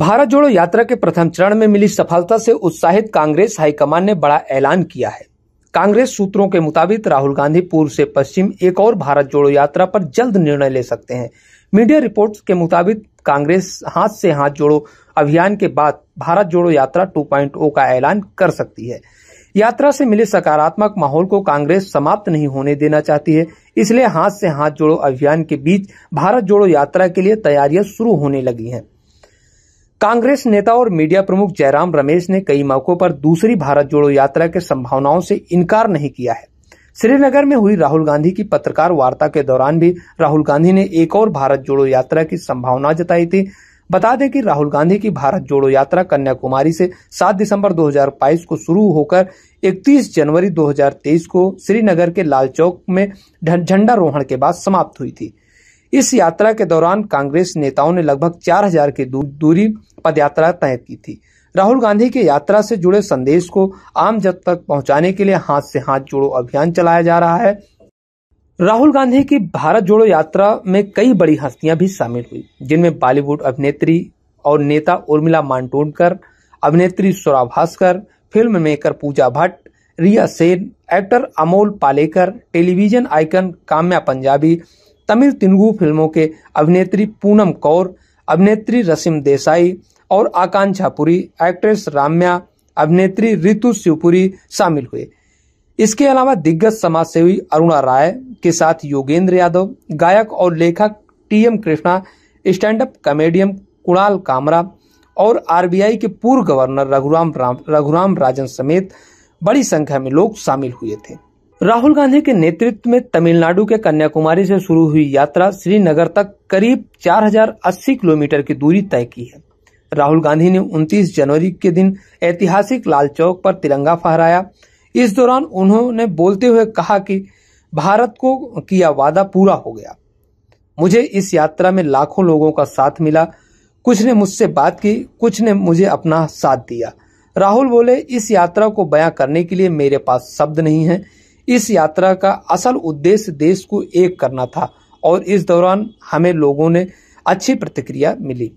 भारत जोड़ो यात्रा के प्रथम चरण में मिली सफलता से उत्साहित कांग्रेस हाईकमान ने बड़ा ऐलान किया है कांग्रेस सूत्रों के मुताबिक राहुल गांधी पूर्व से पश्चिम एक और भारत जोड़ो यात्रा पर जल्द निर्णय ले सकते हैं मीडिया रिपोर्ट्स के मुताबिक कांग्रेस हाथ से हाथ जोड़ो अभियान के बाद भारत जोड़ो यात्रा 2.0 का ऐलान कर सकती है यात्रा से मिले सकारात्मक माहौल को कांग्रेस समाप्त नहीं होने देना चाहती है इसलिए हाथ से हाथ जोड़ो अभियान के बीच भारत जोड़ो यात्रा के लिए तैयारियां शुरू होने लगी हैं कांग्रेस नेता और मीडिया प्रमुख जयराम रमेश ने कई मौकों पर दूसरी भारत जोड़ो यात्रा के संभावनाओं से इनकार नहीं किया है श्रीनगर में हुई राहुल गांधी की पत्रकार वार्ता के दौरान भी राहुल गांधी ने एक और भारत जोड़ो यात्रा की संभावना जताई थी बता दें कि राहुल गांधी की भारत जोड़ो यात्रा कन्याकुमारी से 7 दिसंबर 2022 को शुरू होकर 31 जनवरी 2023 को श्रीनगर के लाल चौक में झंडारोहण के बाद समाप्त हुई थी इस यात्रा के दौरान कांग्रेस नेताओं ने लगभग 4000 की दूरी पदयात्रा तय की थी राहुल गांधी की यात्रा से जुड़े संदेश को आम जन तक पहुंचाने के लिए हाथ से हाथ जोड़ो अभियान चलाया जा रहा है राहुल गांधी की भारत जोड़ो यात्रा में कई बड़ी हस्तियां भी शामिल हुई जिनमें बॉलीवुड अभिनेत्री और नेता उर्मिला मांटोडकर अभिनेत्री Swara Bhaskar film maker Pooja Bhatt Riya Sen actor Amol Palekar television icon Kamya Punjabi Tamil Telugu फिल्मों के अभिनेत्री पूनम कौर अभिनेत्री रसीम देसाई और आकांक्षा पुरी एक्ट्रेस राम्या अभिनेत्री रितु शिवपुरी शामिल हुए इसके अलावा दिग्गज समाज सेवी अरुणा राय के साथ योगेंद्र यादव गायक और लेखक T M Krishna stand up comedian Kunal Kamra और आरबीआई के पूर्व गवर्नर रघुराम रघुराम राजन समेत बड़ी संख्या में लोग शामिल हुए थे राहुल गांधी के नेतृत्व में तमिलनाडु के कन्याकुमारी से शुरू हुई यात्रा श्रीनगर तक करीब 4080 किलोमीटर की दूरी तय की है राहुल गांधी ने 29 जनवरी के दिन ऐतिहासिक लाल चौक पर तिरंगा फहराया इस दौरान उन्होंने बोलते हुए कहा कि भारत को किया वादा पूरा हो गया मुझे इस यात्रा में लाखों लोगों का साथ मिला कुछ ने मुझसे बात की कुछ ने मुझे अपना साथ दिया राहुल बोले इस यात्रा को बयां करने के लिए मेरे पास शब्द नहीं है इस यात्रा का असल उद्देश्य देश को एक करना था और इस दौरान हमें लोगों ने अच्छी प्रतिक्रिया मिली